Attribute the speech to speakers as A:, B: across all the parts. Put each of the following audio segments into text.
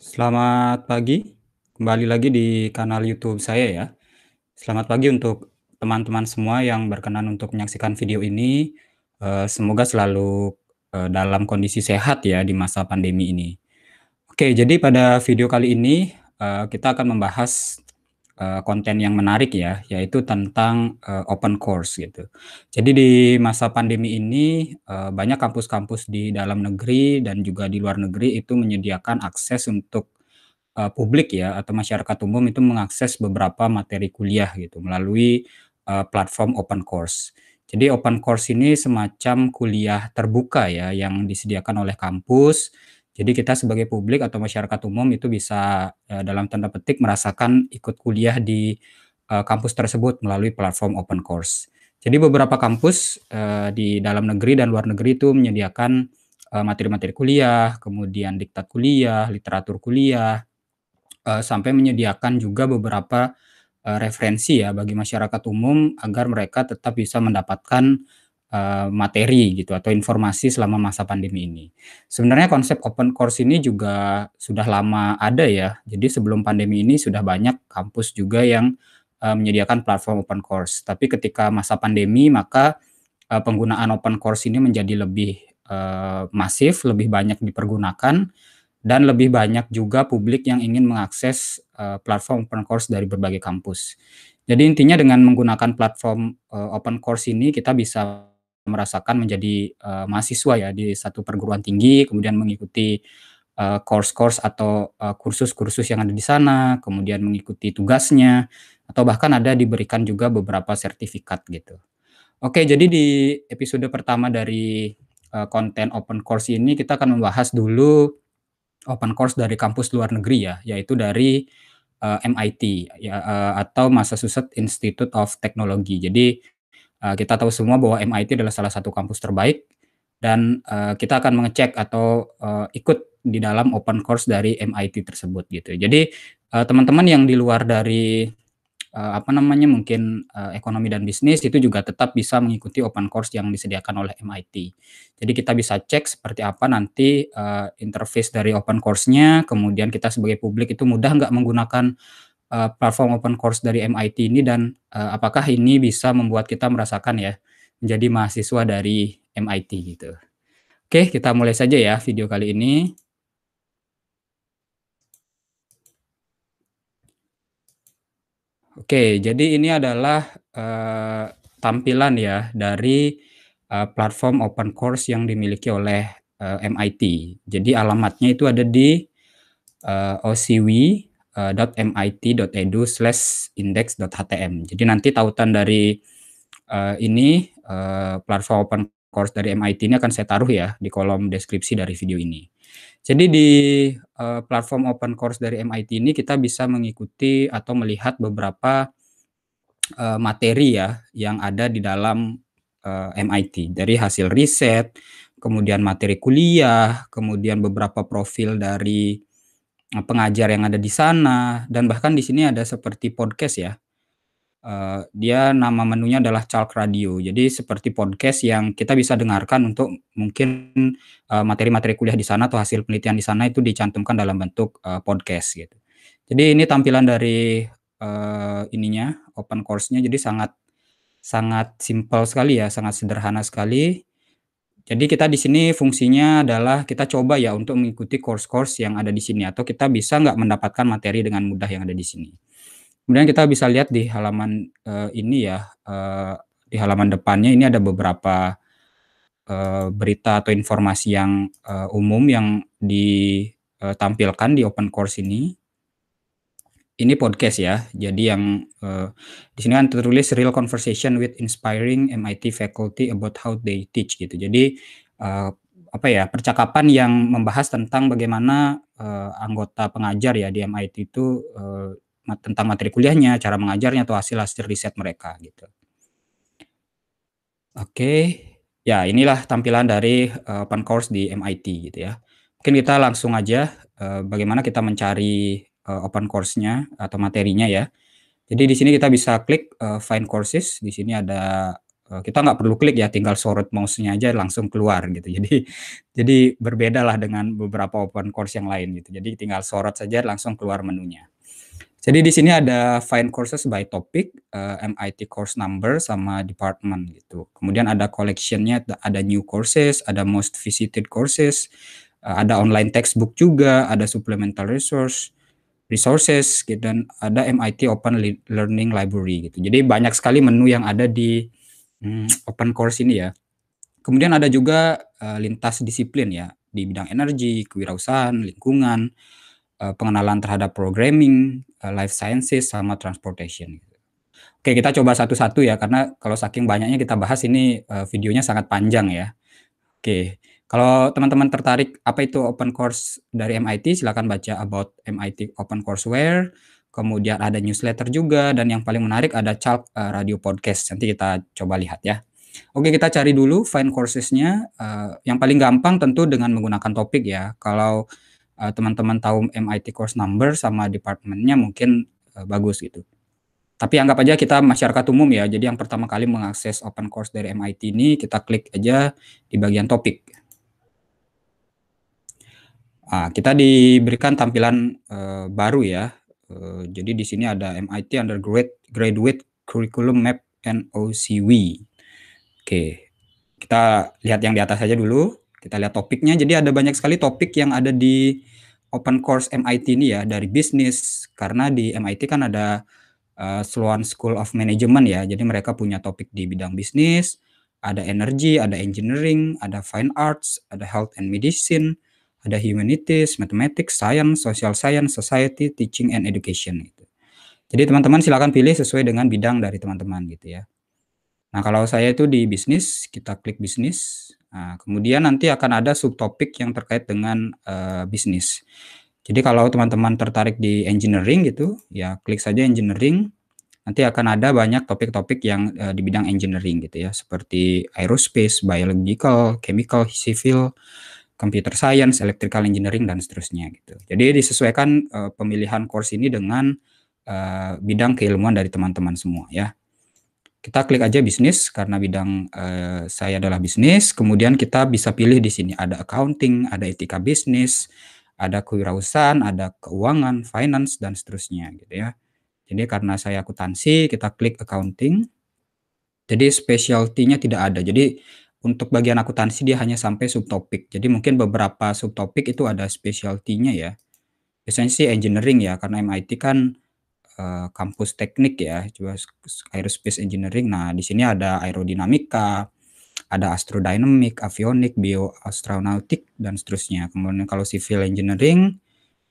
A: Selamat pagi, kembali lagi di kanal YouTube saya ya. Selamat pagi untuk teman-teman semua yang berkenan untuk menyaksikan video ini. Eh, semoga selalu eh, dalam kondisi sehat ya di masa pandemi ini. Oke, jadi pada video kali ini eh, kita akan membahas Eh, konten yang menarik ya, yaitu tentang uh, open course gitu. Jadi di masa pandemi ini uh, banyak kampus-kampus di dalam negeri dan juga di luar negeri itu menyediakan akses untuk uh, publik ya atau masyarakat umum itu mengakses beberapa materi kuliah gitu melalui uh, platform open course. Jadi open course ini semacam kuliah terbuka ya yang disediakan oleh kampus jadi kita sebagai publik atau masyarakat umum itu bisa uh, dalam tanda petik merasakan ikut kuliah di uh, kampus tersebut melalui platform open course. Jadi beberapa kampus uh, di dalam negeri dan luar negeri itu menyediakan materi-materi uh, kuliah, kemudian diktat kuliah, literatur kuliah, uh, sampai menyediakan juga beberapa uh, referensi ya bagi masyarakat umum agar mereka tetap bisa mendapatkan Eh, materi gitu atau informasi selama masa pandemi ini. Sebenarnya konsep open course ini juga sudah lama ada ya. Jadi sebelum pandemi ini sudah banyak kampus juga yang uh, menyediakan platform open course. Tapi ketika masa pandemi maka uh, penggunaan open course ini menjadi lebih uh, masif, lebih banyak dipergunakan dan lebih banyak juga publik yang ingin mengakses uh, platform open course dari berbagai kampus. Jadi intinya dengan menggunakan platform uh, open course ini kita bisa merasakan menjadi uh, mahasiswa ya di satu perguruan tinggi, kemudian mengikuti, eh, course-course atau, kursus eh, kursus-kursus yang ada di sana, kemudian mengikuti tugasnya, atau bahkan ada diberikan juga beberapa sertifikat gitu. Oke, jadi di episode pertama dari, konten open course ini kita akan membahas dulu open course dari kampus luar negeri ya, yaitu dari, uh, MIT ya, uh, atau Massachusetts Institute of Technology. Jadi Eh, kita tahu semua bahwa MIT adalah salah satu kampus terbaik dan uh, kita akan mengecek atau uh, ikut di dalam open course dari MIT tersebut gitu. Jadi teman-teman uh, yang di luar dari uh, apa namanya mungkin uh, ekonomi dan bisnis itu juga tetap bisa mengikuti open course yang disediakan oleh MIT. Jadi kita bisa cek seperti apa nanti uh, interface dari open course-nya, kemudian kita sebagai publik itu mudah nggak menggunakan Eh, platform open course dari MIT ini dan uh, apakah ini bisa membuat kita merasakan ya menjadi mahasiswa dari MIT gitu. Oke, kita mulai saja ya video kali ini. Oke, jadi ini adalah uh, tampilan ya dari uh, platform open course yang dimiliki oleh uh, MIT. Jadi alamatnya itu ada di uh, OCW uh, eh, .mit.edu slash index.htm. Jadi nanti tautan dari uh, ini uh, platform open course dari MIT ini akan saya taruh ya di kolom deskripsi dari video ini. Jadi di uh, platform open course dari MIT ini kita bisa mengikuti atau melihat beberapa uh, materi ya yang ada di dalam uh, MIT. Dari hasil riset, kemudian materi kuliah, kemudian beberapa profil dari pengajar yang ada di sana dan bahkan di sini ada seperti podcast ya. Uh, dia nama menunya adalah chalk Radio. Jadi seperti podcast yang kita bisa dengarkan untuk mungkin eh, materi-materi uh, kuliah di sana atau hasil penelitian di sana itu dicantumkan dalam bentuk uh, podcast gitu. Jadi ini tampilan dari uh, ininya open course-nya jadi sangat sangat simpel sekali ya, sangat sederhana sekali jadi kita di sini fungsinya adalah kita coba ya untuk mengikuti course-course yang ada di sini atau kita bisa nggak mendapatkan materi dengan mudah yang ada di sini. Kemudian kita bisa lihat di halaman uh, ini ya uh, di halaman depannya ini ada beberapa uh, berita atau informasi yang uh, umum yang ditampilkan di open course ini ini podcast ya. Jadi yang uh, di sini kan tertulis real conversation with inspiring MIT faculty about how they teach gitu. Jadi uh, apa ya percakapan yang membahas tentang bagaimana uh, anggota pengajar ya di MIT itu uh, tentang materi kuliahnya, cara mengajarnya atau hasil-hasil riset mereka gitu. Oke, okay. ya inilah tampilan dari uh, open course di MIT gitu ya. Mungkin kita langsung aja uh, bagaimana kita mencari uh, open course-nya atau materinya ya. Jadi di sini kita bisa klik uh, find courses. Di sini ada uh, kita nggak perlu klik ya, tinggal sorot mouse-nya aja langsung keluar gitu. Jadi jadi berbeda lah dengan beberapa open course yang lain gitu. Jadi tinggal sorot saja langsung keluar menunya. Jadi di sini ada find courses by topic, uh, MIT course number sama department gitu. Kemudian ada collectionnya, ada new courses, ada most visited courses, uh, ada online textbook juga, ada supplemental resource resources gitu dan ada MIT Open Learning Library gitu. Jadi banyak sekali menu yang ada di hmm, open course ini ya. Kemudian ada juga uh, lintas disiplin ya di bidang energi, kewirausahaan, lingkungan, uh, pengenalan terhadap programming, uh, life sciences sama transportation gitu. Oke, kita coba satu-satu ya karena kalau saking banyaknya kita bahas ini uh, videonya sangat panjang ya. Oke. Kalau teman-teman tertarik apa itu open course dari MIT, silakan baca about MIT Open Courseware. Kemudian ada newsletter juga dan yang paling menarik ada Chalk eh, Radio Podcast. Nanti kita coba lihat ya. Oke, kita cari dulu find coursesnya. Uh, yang paling gampang tentu dengan menggunakan topik ya. Kalau eh, teman-teman tahu MIT course number sama departemennya mungkin bagus gitu. Tapi anggap aja kita masyarakat umum ya. Jadi yang pertama kali mengakses open course dari MIT ini kita klik aja di bagian topik. Nah, kita diberikan tampilan uh, baru ya. Uh, jadi di sini ada MIT Undergraduate Graduate Curriculum Map NOCW. Oke, kita lihat yang di atas saja dulu. Kita lihat topiknya. Jadi ada banyak sekali topik yang ada di open course MIT ini ya dari bisnis karena di MIT kan ada uh, Sloan School of Management ya. Jadi mereka punya topik di bidang bisnis, ada energi, ada engineering, ada fine arts, ada health and medicine, ada humanities, mathematics, science, social science, society, teaching and education gitu. Jadi teman-teman silakan pilih sesuai dengan bidang dari teman-teman gitu ya. Nah, kalau saya itu di bisnis, kita klik bisnis. Nah, kemudian nanti akan ada subtopik yang terkait dengan uh, bisnis. Jadi kalau teman-teman tertarik di engineering gitu, ya klik saja engineering. Nanti akan ada banyak topik-topik yang uh, di bidang engineering gitu ya, seperti aerospace, biological, chemical, civil, computer science, electrical engineering dan seterusnya gitu. Jadi disesuaikan uh, pemilihan course ini dengan uh, bidang keilmuan dari teman-teman semua ya. Kita klik aja bisnis karena bidang uh, saya adalah bisnis, kemudian kita bisa pilih di sini ada accounting, ada etika bisnis, ada kewirausahaan, ada keuangan, finance dan seterusnya gitu ya. Jadi karena saya akuntansi, kita klik accounting. Jadi specialty-nya tidak ada. Jadi untuk bagian akuntansi dia hanya sampai subtopik. Jadi mungkin beberapa subtopik itu ada specialty-nya ya. Biasanya sih engineering ya, karena MIT kan uh, kampus teknik ya, coba aerospace engineering. Nah, di sini ada aerodinamika, ada astrodynamic, avionik, bioastronautik, dan seterusnya. Kemudian kalau civil engineering,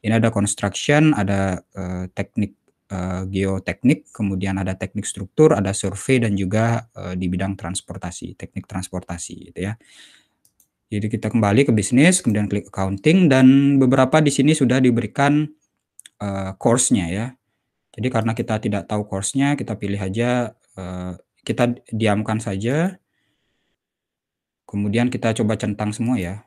A: ini ada construction, ada uh, teknik Eh, geoteknik, kemudian ada teknik struktur, ada survei dan juga eh, di bidang transportasi, teknik transportasi gitu ya. Jadi kita kembali ke bisnis, kemudian klik accounting dan beberapa di sini sudah diberikan uh, course-nya ya. Jadi karena kita tidak tahu course-nya, kita pilih aja uh, kita diamkan saja. Kemudian kita coba centang semua ya.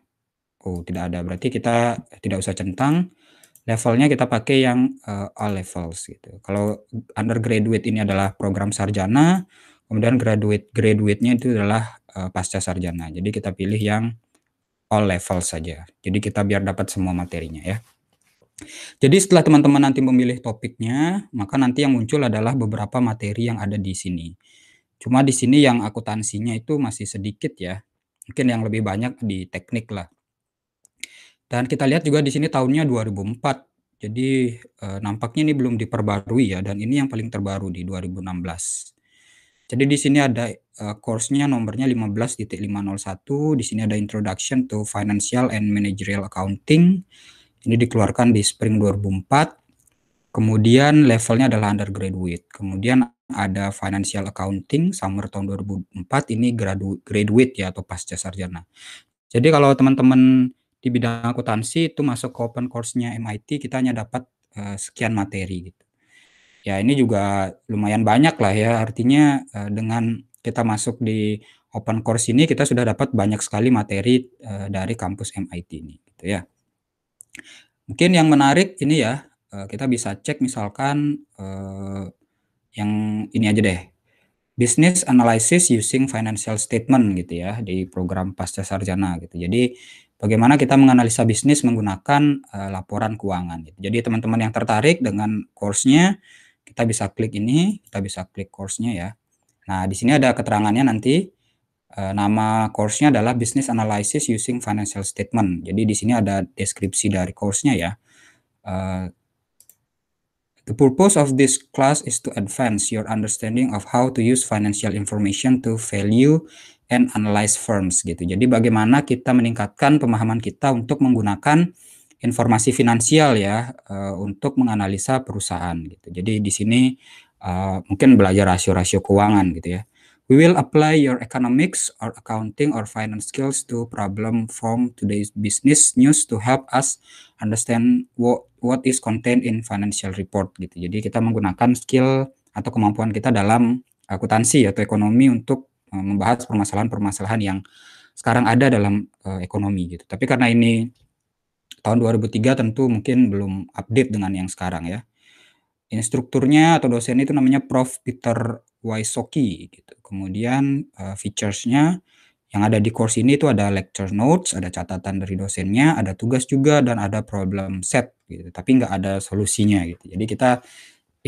A: Oh, tidak ada. Berarti kita tidak usah centang levelnya kita pakai yang uh, all levels gitu. Kalau undergraduate ini adalah program sarjana, kemudian graduate graduate-nya itu adalah uh, pasca sarjana. Jadi kita pilih yang all levels saja. Jadi kita biar dapat semua materinya ya. Jadi setelah teman-teman nanti memilih topiknya, maka nanti yang muncul adalah beberapa materi yang ada di sini. Cuma di sini yang akuntansinya itu masih sedikit ya. Mungkin yang lebih banyak di teknik lah. Dan kita lihat juga di sini tahunnya 2004. Jadi eh, nampaknya ini belum diperbarui ya dan ini yang paling terbaru di 2016. Jadi di sini ada eh, course-nya nomornya 15.501, di sini ada Introduction to Financial and Managerial Accounting. Ini dikeluarkan di spring 2004. Kemudian levelnya adalah undergraduate. Kemudian ada Financial Accounting summer tahun 2004 ini graduate ya atau pasca sarjana. Jadi kalau teman-teman di bidang akuntansi itu masuk ke open course-nya MIT kita hanya dapat uh, sekian materi gitu. Ya ini juga lumayan banyak lah ya artinya uh, dengan kita masuk di open course ini kita sudah dapat banyak sekali materi uh, dari kampus MIT ini gitu ya. Mungkin yang menarik ini ya uh, kita bisa cek misalkan uh, yang ini aja deh business analysis using financial statement gitu ya di program pasca sarjana gitu. Jadi bagaimana kita menganalisa bisnis menggunakan uh, laporan keuangan. Gitu. Jadi teman-teman yang tertarik dengan course-nya, kita bisa klik ini, kita bisa klik course-nya ya. Nah, di sini ada keterangannya nanti uh, nama course-nya adalah Business Analysis Using Financial Statement. Jadi di sini ada deskripsi dari course-nya ya. Uh, The purpose of this class is to advance your understanding of how to use financial information to value and analyze firms gitu. Jadi bagaimana kita meningkatkan pemahaman kita untuk menggunakan informasi finansial ya uh, untuk menganalisa perusahaan gitu. Jadi di sini uh, mungkin belajar rasio-rasio keuangan gitu ya. We will apply your economics or accounting or finance skills to problem from today's business news to help us understand what what is contained in financial report gitu. Jadi kita menggunakan skill atau kemampuan kita dalam akuntansi atau ekonomi untuk e, membahas permasalahan-permasalahan yang sekarang ada dalam uh, ekonomi gitu. Tapi karena ini tahun 2003 tentu mungkin belum update dengan yang sekarang ya. Instrukturnya atau dosen itu namanya Prof. Peter Wysocki gitu. Kemudian uh, featuresnya yang ada di course ini itu ada lecture notes, ada catatan dari dosennya, ada tugas juga dan ada problem set gitu tapi nggak ada solusinya gitu jadi kita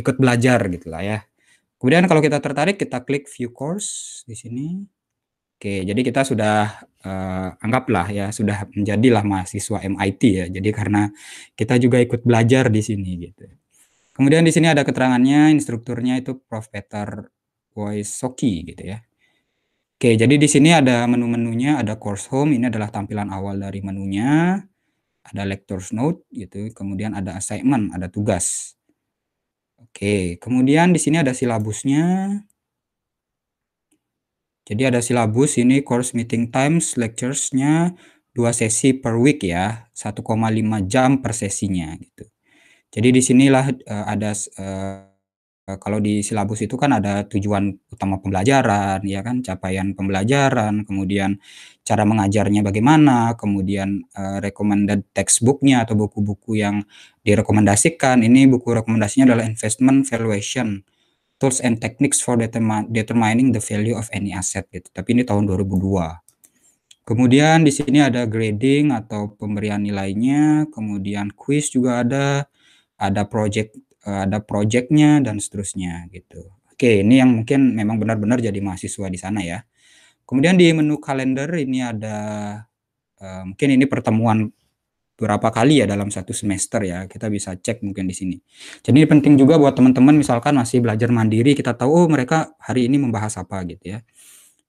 A: ikut belajar gitu lah ya kemudian kalau kita tertarik kita klik view course di sini oke jadi kita sudah uh, anggaplah ya sudah menjadilah mahasiswa MIT ya jadi karena kita juga ikut belajar di sini gitu kemudian di sini ada keterangannya instrukturnya itu Prof Peter Wojsocki gitu ya Oke, jadi di sini ada menu-menunya, ada course home, ini adalah tampilan awal dari menunya ada lectures note gitu, kemudian ada assignment, ada tugas. Oke, kemudian di sini ada silabusnya. Jadi ada silabus ini course meeting times lecturesnya dua sesi per week ya, 1,5 jam per sesinya gitu. Jadi di sinilah uh, ada uh, Eh, kalau di silabus itu kan ada tujuan utama pembelajaran, ya kan, capaian pembelajaran, kemudian cara mengajarnya bagaimana, kemudian, uh, recommended textbooknya atau buku-buku yang direkomendasikan. Ini buku rekomendasinya adalah Investment Valuation: Tools and Techniques for Determining the Value of Any Asset, gitu, tapi ini tahun 2002. Kemudian di sini ada grading atau pemberian nilainya, kemudian quiz juga ada, ada project Eh, ada projectnya dan seterusnya gitu. Oke, ini yang mungkin memang benar-benar jadi mahasiswa di sana ya. Kemudian di menu kalender ini ada uh, mungkin ini pertemuan berapa kali ya dalam satu semester ya. Kita bisa cek mungkin di sini. Jadi ini penting juga buat teman-teman misalkan masih belajar mandiri kita tahu oh mereka hari ini membahas apa gitu ya.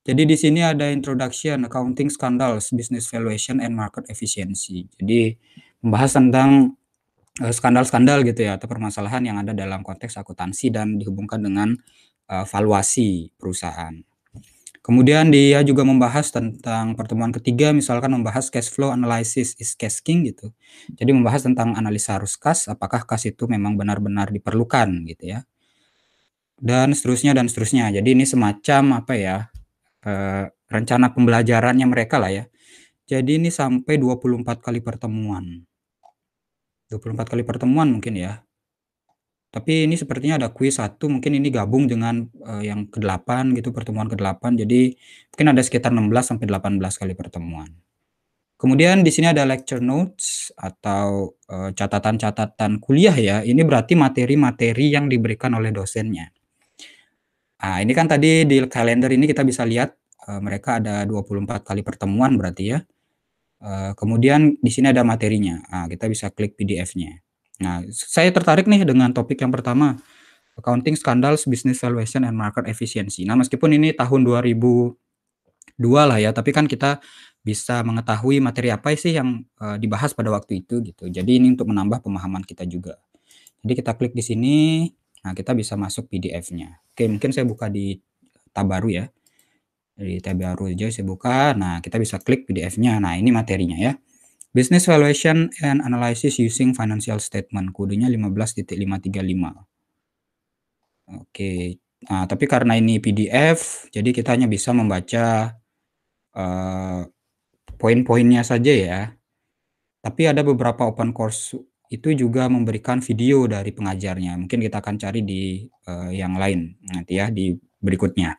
A: Jadi di sini ada introduction, accounting scandals, business valuation and market efficiency. Jadi membahas tentang Eh, skandal-skandal gitu ya atau permasalahan yang ada dalam konteks akuntansi dan dihubungkan dengan uh, valuasi perusahaan. Kemudian dia juga membahas tentang pertemuan ketiga misalkan membahas cash flow analysis is cash king gitu. Jadi membahas tentang analisa arus kas apakah kas itu memang benar-benar diperlukan gitu ya. Dan seterusnya dan seterusnya. Jadi ini semacam apa ya? Eh, rencana pembelajarannya mereka lah ya. Jadi ini sampai 24 kali pertemuan. 24 kali pertemuan mungkin ya. Tapi ini sepertinya ada kuis satu mungkin ini gabung dengan uh, yang ke-8 gitu pertemuan ke-8. Jadi mungkin ada sekitar 16 sampai 18 kali pertemuan. Kemudian di sini ada lecture notes atau eh, catatan-catatan uh, kuliah ya. Ini berarti materi-materi yang diberikan oleh dosennya. Nah, ini kan tadi di kalender ini kita bisa lihat uh, mereka ada 24 kali pertemuan berarti ya. Eh, kemudian di sini ada materinya. Nah, kita bisa klik PDF-nya. Nah, saya tertarik nih dengan topik yang pertama, accounting scandals, business valuation and market efficiency. Nah, meskipun ini tahun 2002 lah ya, tapi kan kita bisa mengetahui materi apa sih yang uh, dibahas pada waktu itu gitu. Jadi ini untuk menambah pemahaman kita juga. Jadi kita klik di sini, nah kita bisa masuk PDF-nya. Oke, mungkin saya buka di tab baru ya. Dari tab baru hijau saya buka. Nah, kita bisa klik PDF-nya. Nah, ini materinya ya. Business Valuation and Analysis Using Financial Statement. Kodenya 15.535. Oke, nah, tapi karena ini PDF, jadi kita hanya bisa membaca uh, poin-poinnya saja ya. Tapi ada beberapa open course itu juga memberikan video dari pengajarnya. Mungkin kita akan cari di uh, yang lain nanti ya di berikutnya.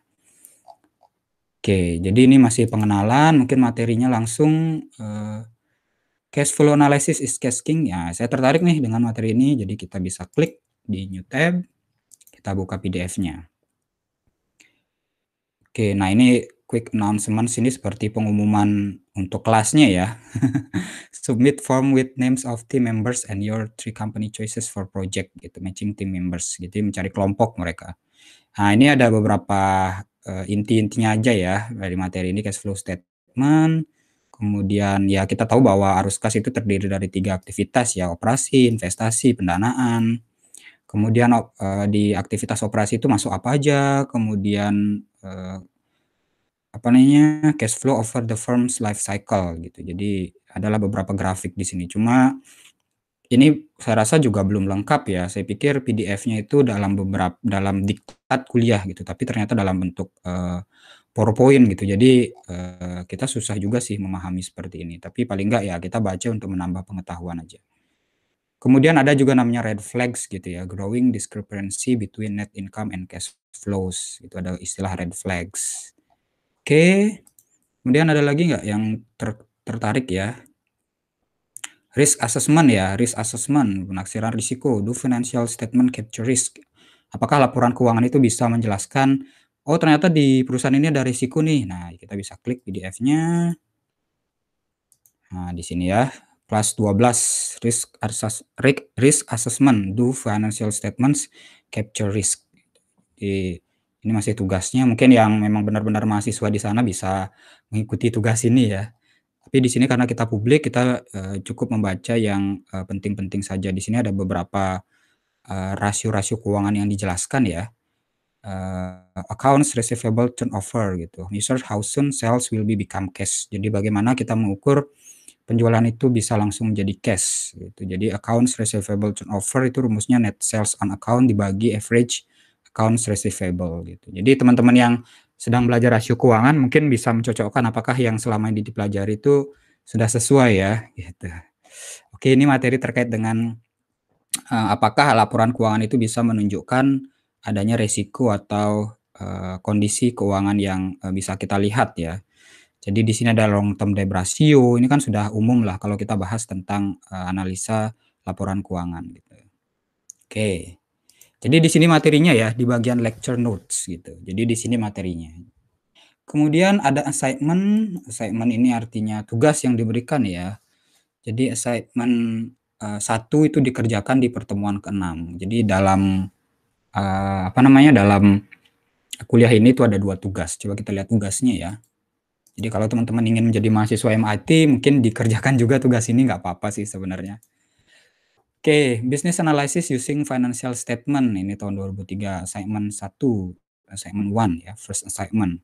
A: Oke, jadi ini masih pengenalan, mungkin materinya langsung uh, eh, cash flow analysis is cash king. Ya, saya tertarik nih dengan materi ini, jadi kita bisa klik di new tab, kita buka PDF-nya. Oke, nah ini quick announcement sini seperti pengumuman untuk kelasnya ya. Submit form with names of team members and your three company choices for project gitu, matching team members. Gitu, mencari kelompok mereka. Nah, ini ada beberapa uh, inti-intinya aja ya dari materi ini cash flow statement. Kemudian ya kita tahu bahwa arus kas itu terdiri dari tiga aktivitas ya operasi, investasi, pendanaan. Kemudian uh, di aktivitas operasi itu masuk apa aja, kemudian uh, apa namanya cash flow over the firm's life cycle gitu. Jadi adalah beberapa grafik di sini. Cuma ini saya rasa juga belum lengkap ya. Saya pikir PDF-nya itu dalam beberapa dalam diktat kuliah gitu, tapi ternyata dalam bentuk uh, PowerPoint gitu. Jadi uh, kita susah juga sih memahami seperti ini. Tapi paling enggak ya kita baca untuk menambah pengetahuan aja. Kemudian ada juga namanya red flags gitu ya, growing discrepancy between net income and cash flows. Itu ada istilah red flags. Oke. Okay. Kemudian ada lagi nggak yang ter tertarik ya? Risk assessment ya, risk assessment, penaksiran risiko, do financial statement capture risk. Apakah laporan keuangan itu bisa menjelaskan, oh ternyata di perusahaan ini ada risiko nih. Nah, kita bisa klik PDF-nya. Nah, di sini ya, kelas 12, risk, assess, risk assessment, do financial statements, capture risk. Di ini masih tugasnya mungkin yang memang benar-benar mahasiswa di sana bisa mengikuti tugas ini ya tapi di sini karena kita publik, kita uh, cukup membaca yang penting eh, penting-penting saja. Di sini ada beberapa rasio eh, rasio-rasio keuangan yang dijelaskan ya. Uh, accounts receivable turnover gitu. how soon sales will be become cash. Jadi bagaimana kita mengukur penjualan itu bisa langsung jadi cash gitu. Jadi accounts receivable turnover itu rumusnya net sales on account dibagi average accounts receivable gitu. Jadi teman-teman yang sedang belajar rasio keuangan mungkin bisa mencocokkan apakah yang selama ini dipelajari itu sudah sesuai ya gitu. Oke, ini materi terkait dengan uh, apakah laporan keuangan itu bisa menunjukkan adanya resiko atau uh, kondisi keuangan yang uh, bisa kita lihat ya. Jadi di sini ada long term debt ratio, ini kan sudah umum lah kalau kita bahas tentang uh, analisa laporan keuangan gitu. Oke. Okay. Jadi di sini materinya ya di bagian lecture notes gitu. Jadi di sini materinya. Kemudian ada assignment. Assignment ini artinya tugas yang diberikan ya. Jadi assignment uh, satu itu dikerjakan di pertemuan keenam. Jadi dalam uh, apa namanya dalam kuliah ini itu ada dua tugas. Coba kita lihat tugasnya ya. Jadi kalau teman-teman ingin menjadi mahasiswa MIT mungkin dikerjakan juga tugas ini nggak apa-apa sih sebenarnya. Oke, business analysis using financial statement ini tahun 2003, assignment 1, assignment 1 ya, first assignment.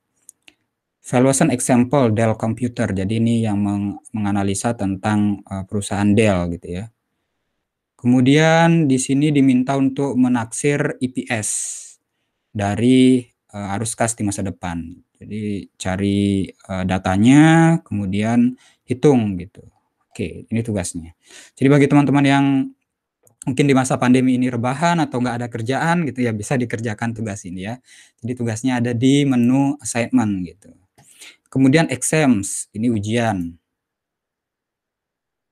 A: Valuation example Dell Computer. Jadi ini yang meng menganalisa tentang uh, perusahaan Dell gitu ya. Kemudian di sini diminta untuk menaksir EPS dari uh, arus kas di masa depan. Jadi cari uh, datanya, kemudian hitung gitu. Oke, ini tugasnya. Jadi bagi teman-teman yang mungkin di masa pandemi ini rebahan atau nggak ada kerjaan gitu ya bisa dikerjakan tugas ini ya. Jadi tugasnya ada di menu assignment gitu. Kemudian exams, ini ujian.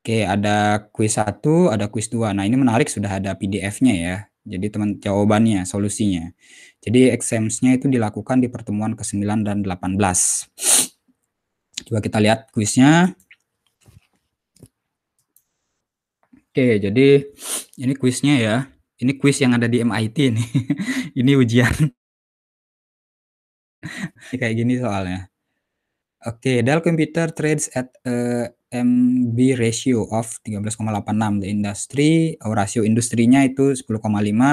A: Oke, ada kuis satu, ada kuis dua. Nah, ini menarik sudah ada PDF-nya ya. Jadi teman jawabannya, solusinya. Jadi exams-nya itu dilakukan di pertemuan ke-9 dan 18. Coba kita lihat kuisnya. Oke, jadi ini kuisnya ya. Ini kuis yang ada di MIT ini. Ini ujian. Kayak gini soalnya. Oke, Dell Computer trades at a MB ratio of 13,86 the industry, oh, rasio industrinya itu 10,5,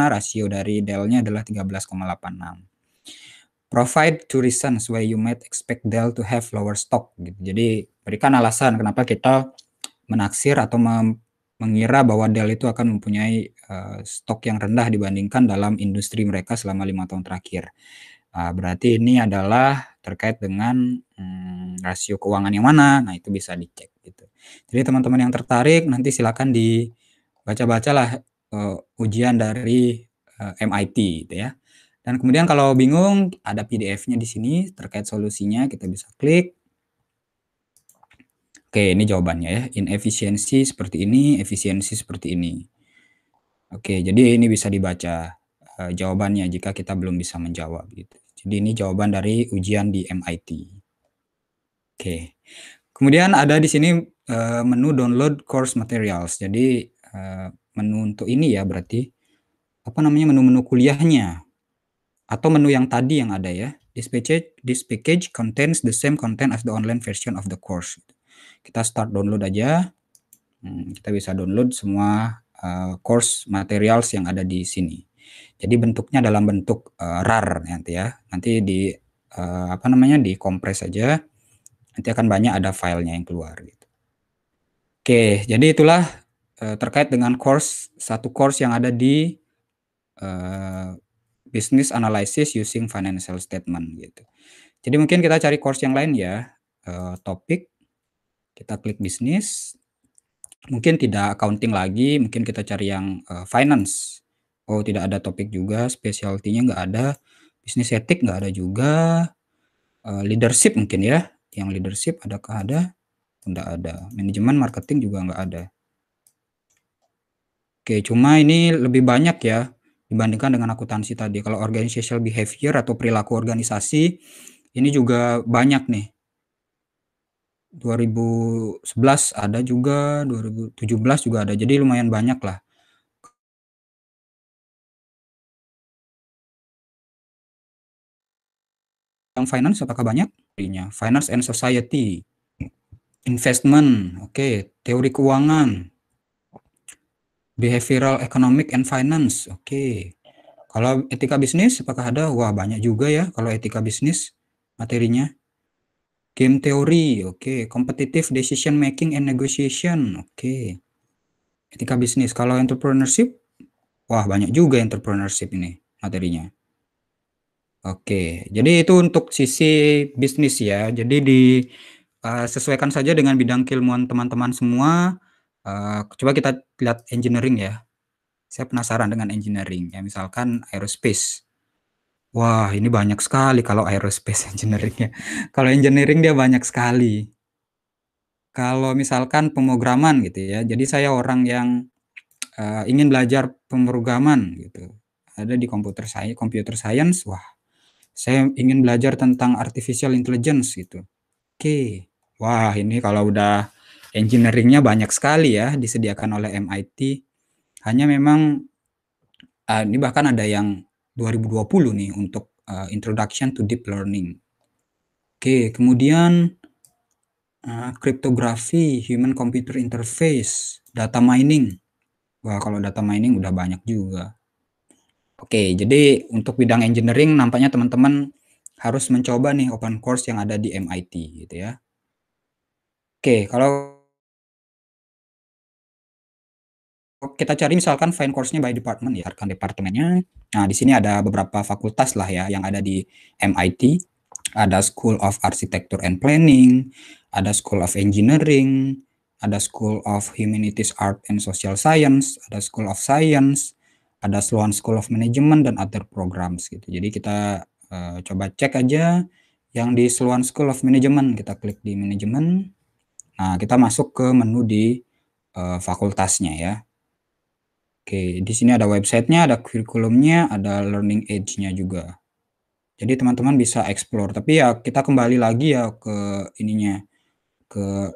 A: rasio dari Dell-nya adalah 13,86. Provide two reasons why you might expect Dell to have lower stock. Gitu. Jadi berikan alasan kenapa kita menaksir atau mengira bahwa Dell itu akan mempunyai uh, stok yang rendah dibandingkan dalam industri mereka selama lima tahun terakhir. Uh, berarti ini adalah terkait dengan hmm, rasio keuangan yang mana. Nah itu bisa dicek gitu. Jadi teman-teman yang tertarik nanti silakan dibaca-bacalah uh, ujian dari uh, eh, MIT gitu ya. Dan kemudian kalau bingung ada PDF-nya di sini terkait solusinya kita bisa klik Oke, ini jawabannya ya. Inefisiensi seperti ini, efisiensi seperti ini. Oke, jadi ini bisa dibaca eh, jawabannya jika kita belum bisa menjawab gitu. Jadi ini jawaban dari ujian di MIT. Oke. Kemudian ada di sini eh, menu download course materials. Jadi eh, menu untuk ini ya berarti apa namanya menu-menu kuliahnya atau menu yang tadi yang ada ya. This package, this package contains the same content as the online version of the course kita start download aja. Hmm, kita bisa download semua eh, course materials yang ada di sini. Jadi bentuknya dalam bentuk uh, RAR nanti ya. Nanti di eh, apa namanya di kompres aja. Nanti akan banyak ada filenya yang keluar gitu. Oke, jadi itulah terkait dengan course satu course yang ada di uh, business analysis using financial statement gitu. Jadi mungkin kita cari course yang lain ya, uh, topik kita klik bisnis. Mungkin tidak accounting lagi, mungkin kita cari yang uh, finance. Oh, tidak ada topik juga, specialty-nya nggak ada. Bisnis etik nggak ada juga. Uh, leadership mungkin ya. Yang leadership adakah ada? tidak ada. Manajemen marketing juga nggak ada. Oke, cuma ini lebih banyak ya dibandingkan dengan akuntansi tadi. Kalau organizational behavior atau perilaku organisasi ini juga banyak nih. 2011 ada juga, 2017 juga ada. Jadi lumayan banyak lah. Yang finance apakah banyak? Finance and Society, Investment, oke, okay. Teori Keuangan, Behavioral Economic and Finance, oke. Okay. Kalau etika bisnis apakah ada? Wah banyak juga ya kalau etika bisnis materinya. Game theory, oke. Okay. Competitive decision making and negotiation, oke. Okay. Etika bisnis. Kalau entrepreneurship, wah banyak juga entrepreneurship ini materinya. Oke, jadi itu untuk sisi bisnis ya. Jadi di uh, sesuaikan saja dengan bidang keilmuan teman-teman semua. Uh, coba kita lihat engineering ya. Saya penasaran dengan engineering ya, misalkan aerospace. Wah, ini banyak sekali kalau aerospace engineering ya. Kalau engineering dia banyak sekali. Kalau misalkan pemrograman gitu ya. Jadi saya orang yang uh, ingin belajar pemrograman gitu. Ada di komputer saya, computer science, wah. Saya ingin belajar tentang artificial intelligence gitu. Oke. Okay. Wah, ini kalau udah engineeringnya banyak sekali ya disediakan oleh MIT. Hanya memang uh, ini bahkan ada yang 2020 nih untuk uh, Introduction to Deep Learning. Oke, kemudian uh, human computer interface, data mining. Wah, kalau data mining udah banyak juga. Oke, jadi untuk bidang engineering nampaknya teman-teman harus mencoba nih open course yang ada di MIT gitu ya. Oke, kalau kita cari misalkan fine course-nya by department ya, harkan departemennya. Nah, di sini ada beberapa fakultas lah ya yang ada di MIT, ada School of Architecture and Planning, ada School of Engineering, ada School of Humanities, Art and Social Science, ada School of Science, ada Sloan School of Management dan other programs gitu. Jadi kita uh, coba cek aja yang di Sloan School of Management, kita klik di Management. Nah, kita masuk ke menu di uh, fakultasnya ya Oke, di sini ada websitenya, ada kurikulumnya, ada learning age nya juga. Jadi teman-teman bisa explore. Tapi ya kita kembali lagi ya ke ininya, ke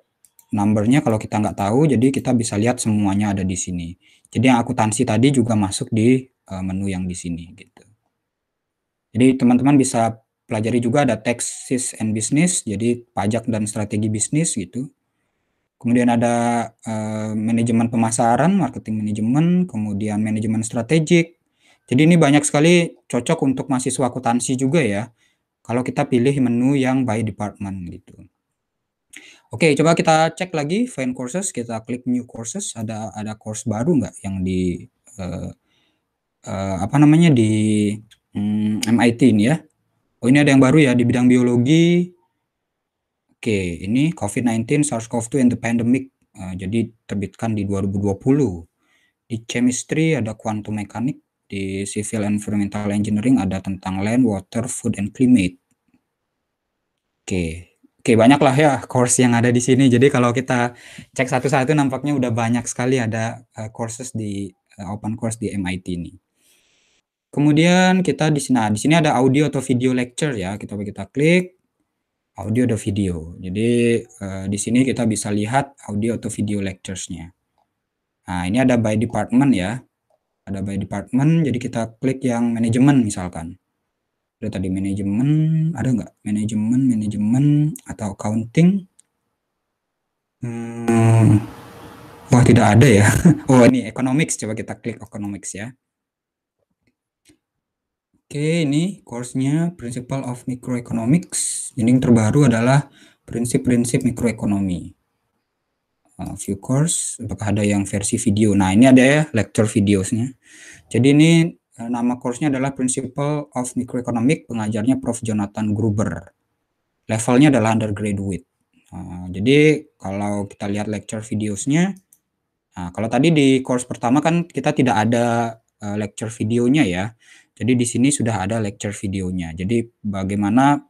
A: numbernya kalau kita nggak tahu, jadi kita bisa lihat semuanya ada di sini. Jadi yang akuntansi tadi juga masuk di eh, menu yang di sini gitu. Jadi teman-teman bisa pelajari juga ada taxes and business, jadi pajak dan strategi bisnis gitu. Kemudian ada uh, manajemen pemasaran, marketing manajemen, kemudian manajemen strategik. Jadi ini banyak sekali cocok untuk mahasiswa akuntansi juga ya. Kalau kita pilih menu yang by department gitu. Oke, coba kita cek lagi find courses, kita klik new courses, ada ada course baru nggak yang di uh, uh, apa namanya di um, mm, MIT ini ya. Oh, ini ada yang baru ya di bidang biologi, Oke, ini COVID-19 SARS-CoV-2 in the Pandemic. Uh, jadi terbitkan di 2020. Di chemistry ada quantum mekanik. di civil and environmental engineering ada tentang land, water, food and climate. Oke. Oke, banyak lah ya course yang ada di sini. Jadi kalau kita cek satu-satu nampaknya udah banyak sekali ada uh, courses di uh, open course di MIT ini. Kemudian kita di sini, nah, di sini ada audio atau video lecture ya. Kita kita klik, audio atau video. Jadi uh, di sini kita bisa lihat audio atau video lectures-nya. Nah ini ada by department ya. Ada by department, jadi kita klik yang manajemen misalkan. Ada tadi manajemen, ada nggak? Manajemen, manajemen, atau accounting. Hmm, wah tidak ada ya. Oh ini economics, coba kita klik economics ya. Oke, ini course-nya Principle of Microeconomics. Ini yang terbaru adalah prinsip-prinsip mikroekonomi. Uh, view course, apakah ada yang versi video? Nah, ini ada ya lecture videosnya. Jadi ini uh, nama course-nya adalah Principle of Microeconomics, pengajarnya Prof. Jonathan Gruber. Levelnya adalah undergraduate. Uh, jadi kalau kita lihat lecture videosnya, nah, kalau tadi di course pertama kan kita tidak ada uh, lecture videonya ya. Jadi di sini sudah ada lecture videonya. Jadi bagaimana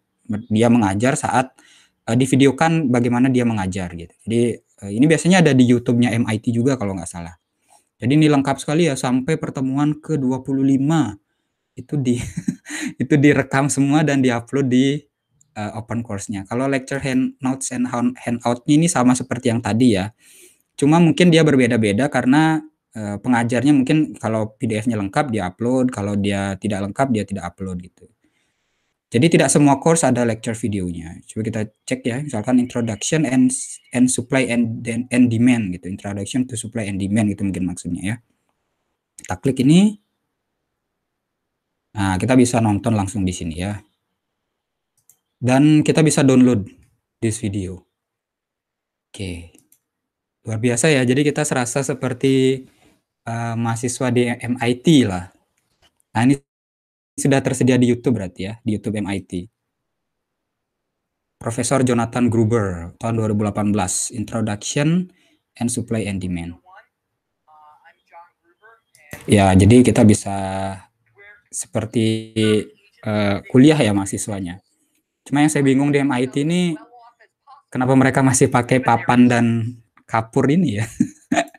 A: dia mengajar saat uh, divideokan bagaimana dia mengajar gitu. Jadi uh, ini biasanya ada di YouTube-nya MIT juga kalau nggak salah. Jadi ini lengkap sekali ya sampai pertemuan ke-25 itu di itu direkam semua dan diupload di uh, open course-nya. Kalau lecture hand notes and handout-nya ini sama seperti yang tadi ya. Cuma mungkin dia berbeda-beda karena Eh, pengajarnya mungkin kalau PDF-nya lengkap dia upload, kalau dia tidak lengkap dia tidak upload gitu. Jadi tidak semua course ada lecture videonya. Coba kita cek ya, misalkan introduction and and supply and and demand gitu. Introduction to supply and demand gitu mungkin maksudnya ya. Kita klik ini. Nah, kita bisa nonton langsung di sini ya. Dan kita bisa download this video. Oke. Luar biasa ya. Jadi kita serasa seperti uh, mahasiswa di MIT lah. Nah, ini sudah tersedia di YouTube berarti ya, di YouTube MIT. Profesor Jonathan Gruber tahun 2018, Introduction and Supply and Demand. Ya, jadi kita bisa seperti uh, kuliah ya mahasiswanya. Cuma yang saya bingung di MIT ini kenapa mereka masih pakai papan dan kapur ini ya.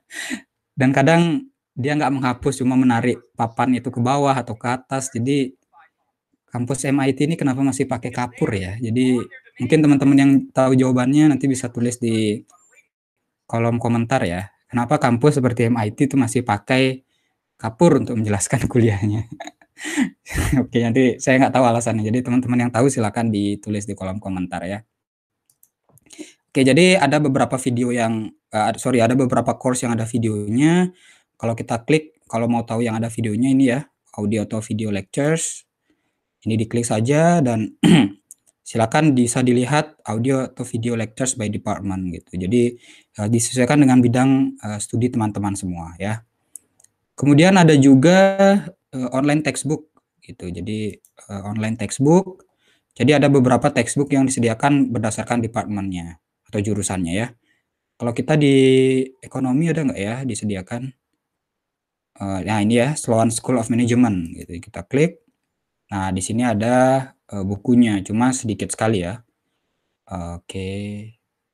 A: dan kadang dia nggak menghapus cuma menarik papan itu ke bawah atau ke atas jadi kampus MIT ini kenapa masih pakai kapur ya jadi mungkin teman-teman yang tahu jawabannya nanti bisa tulis di kolom komentar ya kenapa kampus seperti MIT itu masih pakai kapur untuk menjelaskan kuliahnya oke nanti saya nggak tahu alasannya jadi teman-teman yang tahu silahkan ditulis di kolom komentar ya oke jadi ada beberapa video yang uh, sorry ada beberapa course yang ada videonya kalau kita klik, kalau mau tahu yang ada videonya ini ya, audio atau video lectures, ini diklik saja dan silakan bisa dilihat audio atau video lectures by department gitu. Jadi uh, disesuaikan dengan bidang uh, studi teman-teman semua ya. Kemudian ada juga uh, online textbook gitu. Jadi uh, online textbook. Jadi ada beberapa textbook yang disediakan berdasarkan departemennya atau jurusannya ya. Kalau kita di ekonomi ada nggak ya disediakan? Eh, nah ini ya Sloan School of Management gitu kita klik nah di sini ada uh, bukunya cuma sedikit sekali ya oke okay.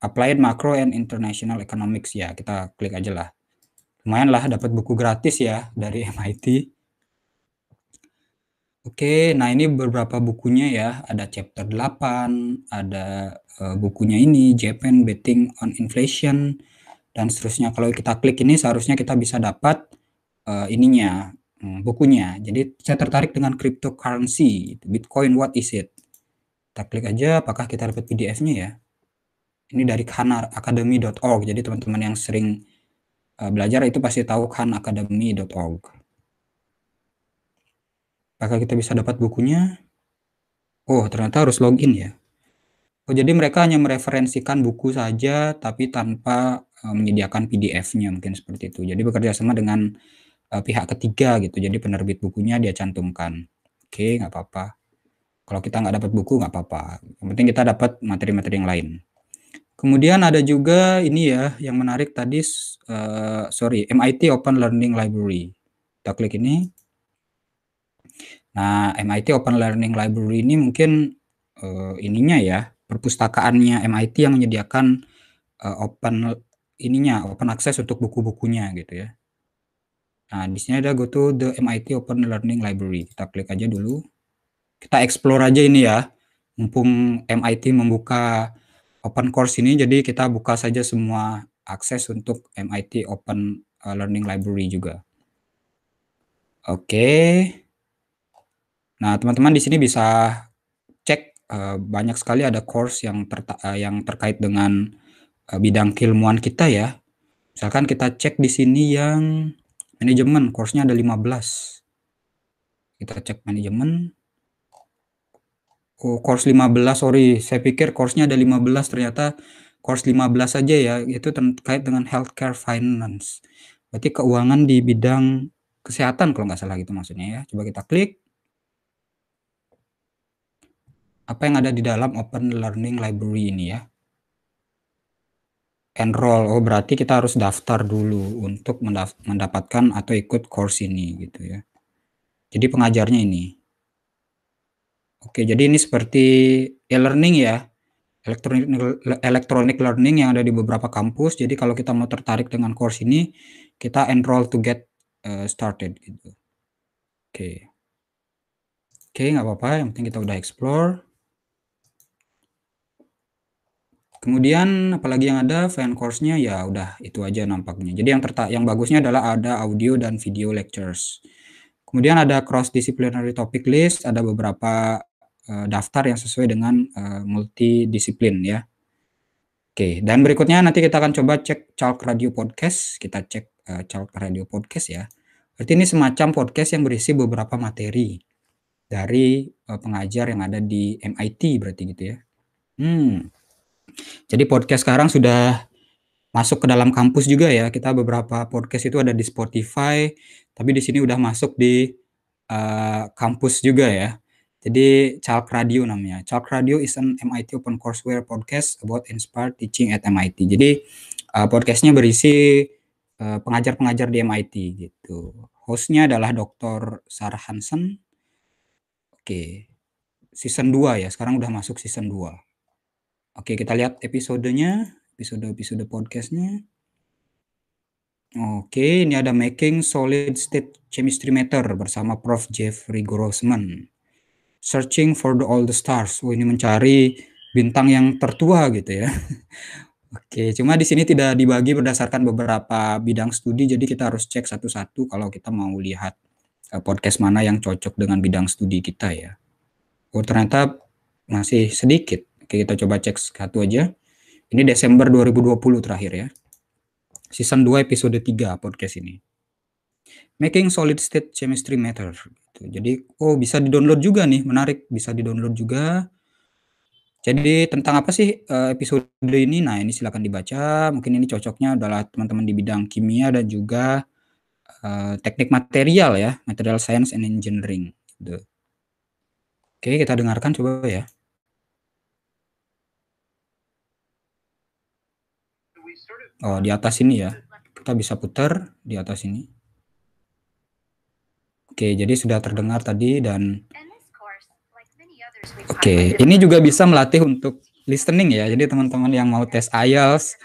A: Applied Macro and International Economics ya kita klik aja lah lumayan lah dapat buku gratis ya dari MIT Oke, nah ini beberapa bukunya ya. Ada chapter 8, ada uh, bukunya ini Japan Betting on Inflation dan seterusnya. Kalau kita klik ini seharusnya kita bisa dapat uh, ininya hmm, bukunya. Jadi saya tertarik dengan cryptocurrency, Bitcoin what is it? Kita klik aja apakah kita dapat PDF-nya ya. Ini dari khanacademy.org. Jadi teman-teman yang sering uh, belajar itu pasti tahu khanacademy.org. Apakah kita bisa dapat bukunya? Oh, ternyata harus login ya. Oh, jadi mereka hanya mereferensikan buku saja tapi tanpa eh, menyediakan PDF-nya mungkin seperti itu. Jadi bekerja sama dengan uh, pihak ketiga gitu. Jadi penerbit bukunya dia cantumkan. Oke, nggak apa-apa. Kalau kita nggak dapat buku nggak apa-apa. Yang penting kita dapat materi-materi yang lain. Kemudian ada juga ini ya yang menarik tadi uh, sorry MIT Open Learning Library. Kita klik ini. Nah MIT Open Learning Library ini mungkin uh, ininya ya perpustakaannya MIT yang menyediakan uh, open ininya open akses untuk buku-bukunya gitu ya. Nah, di sini ada go to the MIT Open Learning Library. Kita klik aja dulu. Kita explore aja ini ya. Mumpung MIT membuka open course ini, jadi kita buka saja semua akses untuk MIT Open eh, Learning Library juga. Oke. Nah, teman-teman di sini bisa cek eh, banyak sekali ada course yang ter eh, yang terkait dengan bidang keilmuan kita ya. Misalkan kita cek di sini yang manajemen course-nya ada 15 kita cek manajemen oh, course 15 sorry saya pikir course-nya ada 15 ternyata course 15 saja ya itu terkait dengan healthcare finance berarti keuangan di bidang kesehatan kalau nggak salah gitu maksudnya ya coba kita klik apa yang ada di dalam open learning library ini ya enroll. Oh, berarti kita harus daftar dulu untuk mendapatkan atau ikut course ini gitu ya. Jadi pengajarnya ini. Oke, jadi ini seperti e-learning ya. Electronic, learning yang ada di beberapa kampus. Jadi kalau kita mau tertarik dengan course ini, kita enroll to get eh, started gitu. Oke. Oke, nggak apa-apa. Yang penting kita udah explore. Kemudian apalagi yang ada fan course-nya ya udah itu aja nampaknya. Jadi yang tertak yang bagusnya adalah ada audio dan video lectures. Kemudian ada cross disciplinary topic list, ada beberapa uh, daftar yang sesuai dengan uh, multidisiplin ya. Oke, dan berikutnya nanti kita akan coba cek chalk Radio Podcast. Kita cek uh, Chalk Radio Podcast ya. Berarti ini semacam podcast yang berisi beberapa materi dari uh, pengajar yang ada di MIT berarti gitu ya. Hmm. Jadi podcast sekarang sudah masuk ke dalam kampus juga ya. Kita beberapa podcast itu ada di Spotify, tapi di sini udah masuk di uh, kampus juga ya. Jadi Chalk Radio namanya. Chalk Radio is an MIT open courseware podcast about inspired teaching at MIT. Jadi uh, podcastnya berisi pengajar eh, pengajar-pengajar di MIT gitu. Hostnya adalah Dr. Sarah Hansen. Oke. Okay. Season 2 ya, sekarang udah masuk season 2. Oke, kita lihat episodenya, episode-episode podcastnya. Oke, ini ada Making Solid State Chemistry Matter bersama Prof. Jeffrey Grossman. Searching for the All the Stars. Oh, ini mencari bintang yang tertua gitu ya. Oke, cuma di sini tidak dibagi berdasarkan beberapa bidang studi, jadi kita harus cek satu-satu kalau kita mau lihat e, podcast mana yang cocok dengan bidang studi kita ya. Oh, ternyata masih sedikit. Oke, kita coba cek satu aja. Ini Desember 2020 terakhir ya. Season 2 episode 3 podcast ini. Making Solid State Chemistry Matter. Gitu. Jadi, oh bisa di-download juga nih, menarik. Bisa di-download juga. Jadi tentang apa sih eh, episode ini? Nah ini silahkan dibaca. Mungkin ini cocoknya adalah teman-teman di bidang kimia dan juga eh, teknik material ya, material science and engineering. Gitu. Oke kita dengarkan coba ya. oh, di atas ini ya kita bisa putar di atas ini oke jadi sudah terdengar tadi dan oke ini juga bisa melatih untuk listening ya jadi teman-teman yang mau tes IELTS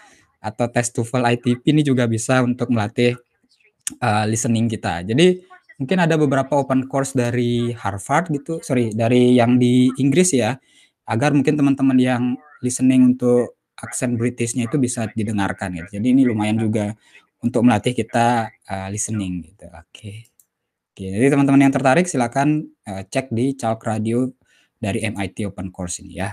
A: atau tes TOEFL ITP ini juga bisa untuk melatih uh, listening kita jadi mungkin ada beberapa open course dari Harvard gitu sorry dari yang di Inggris ya agar mungkin teman-teman yang listening untuk aksen Britishnya itu bisa didengarkan gitu. Jadi ini lumayan juga untuk melatih kita uh, listening gitu. Oke. Okay. Oke, jadi teman-teman yang tertarik silakan uh, cek di Chalk Radio dari MIT Open Course ini ya.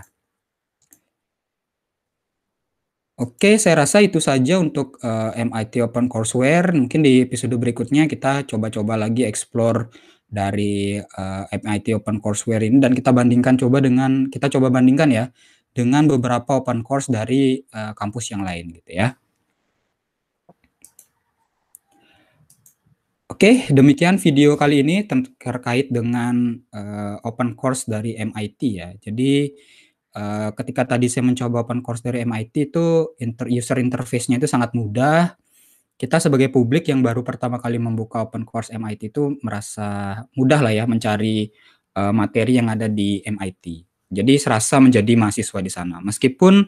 A: Oke, saya rasa itu saja untuk uh, eh, MIT Open Courseware. Mungkin di episode berikutnya kita coba-coba lagi explore dari uh, MIT Open Courseware ini dan kita bandingkan coba dengan kita coba bandingkan ya dengan beberapa open course dari uh, kampus yang lain gitu ya. Oke, demikian video kali ini terkait dengan uh, open course dari MIT ya. Jadi uh, ketika tadi saya mencoba open course dari MIT itu inter user interface-nya itu sangat mudah. Kita sebagai publik yang baru pertama kali membuka open course MIT itu merasa mudah lah ya mencari uh, materi yang ada di MIT. Jadi serasa menjadi mahasiswa di sana. Meskipun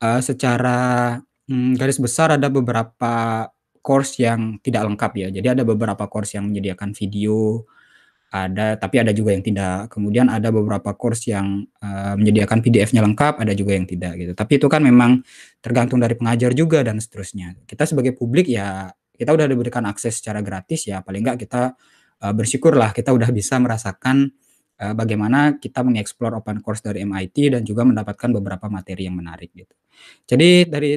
A: uh, secara hmm, garis besar ada beberapa course yang tidak lengkap ya. Jadi ada beberapa course yang menyediakan video, ada tapi ada juga yang tidak. Kemudian ada beberapa course yang uh, menyediakan PDF-nya lengkap, ada juga yang tidak gitu. Tapi itu kan memang tergantung dari pengajar juga dan seterusnya. Kita sebagai publik ya kita udah diberikan akses secara gratis ya, paling enggak kita uh, bersyukurlah kita udah bisa merasakan Eh, bagaimana kita mengeksplor open course dari MIT dan juga mendapatkan beberapa materi yang menarik gitu. Jadi dari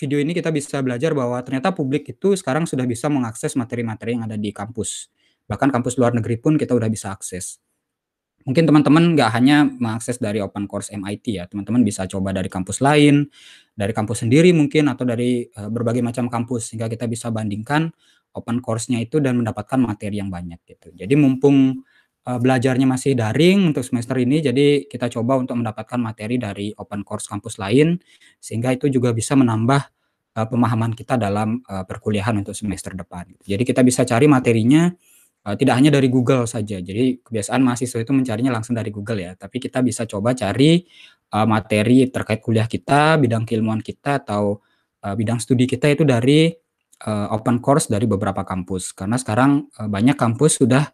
A: video ini kita bisa belajar bahwa ternyata publik itu sekarang sudah bisa mengakses materi-materi yang ada di kampus. Bahkan kampus luar negeri pun kita sudah bisa akses. Mungkin teman-teman nggak hanya mengakses dari open course MIT ya, teman-teman bisa coba dari kampus lain, dari kampus sendiri mungkin, atau dari eh, berbagai macam kampus, sehingga kita bisa bandingkan open course-nya itu dan mendapatkan materi yang banyak gitu. Jadi mumpung Eh, belajarnya masih daring untuk semester ini, jadi kita coba untuk mendapatkan materi dari open course kampus lain, sehingga itu juga bisa menambah uh, pemahaman kita dalam uh, perkuliahan untuk semester depan. Jadi kita bisa cari materinya uh, tidak hanya dari Google saja. Jadi kebiasaan mahasiswa itu mencarinya langsung dari Google ya, tapi kita bisa coba cari uh, materi terkait kuliah kita, bidang keilmuan kita atau uh, bidang studi kita itu dari uh, open course dari beberapa kampus. Karena sekarang uh, banyak kampus sudah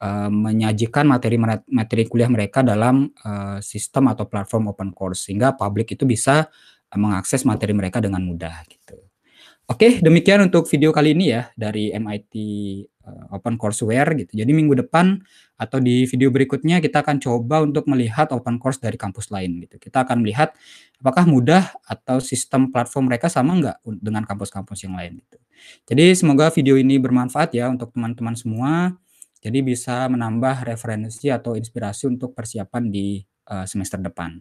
A: uh, menyajikan materi-materi kuliah mereka dalam uh, sistem atau platform open course sehingga publik itu bisa eh, mengakses materi mereka dengan mudah gitu. Oke, demikian untuk video kali ini ya dari MIT uh, Open Courseware gitu. Jadi minggu depan atau di video berikutnya kita akan coba untuk melihat open course dari kampus lain gitu. Kita akan melihat apakah mudah atau sistem platform mereka sama nggak dengan kampus-kampus yang lain gitu. Jadi semoga video ini bermanfaat ya untuk teman-teman semua. Jadi bisa menambah referensi atau inspirasi untuk persiapan di eh, semester depan.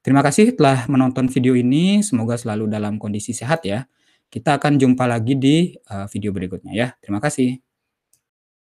A: Terima kasih telah menonton video ini. Semoga selalu dalam kondisi sehat ya. Kita akan jumpa lagi di eh, video berikutnya ya. Terima kasih.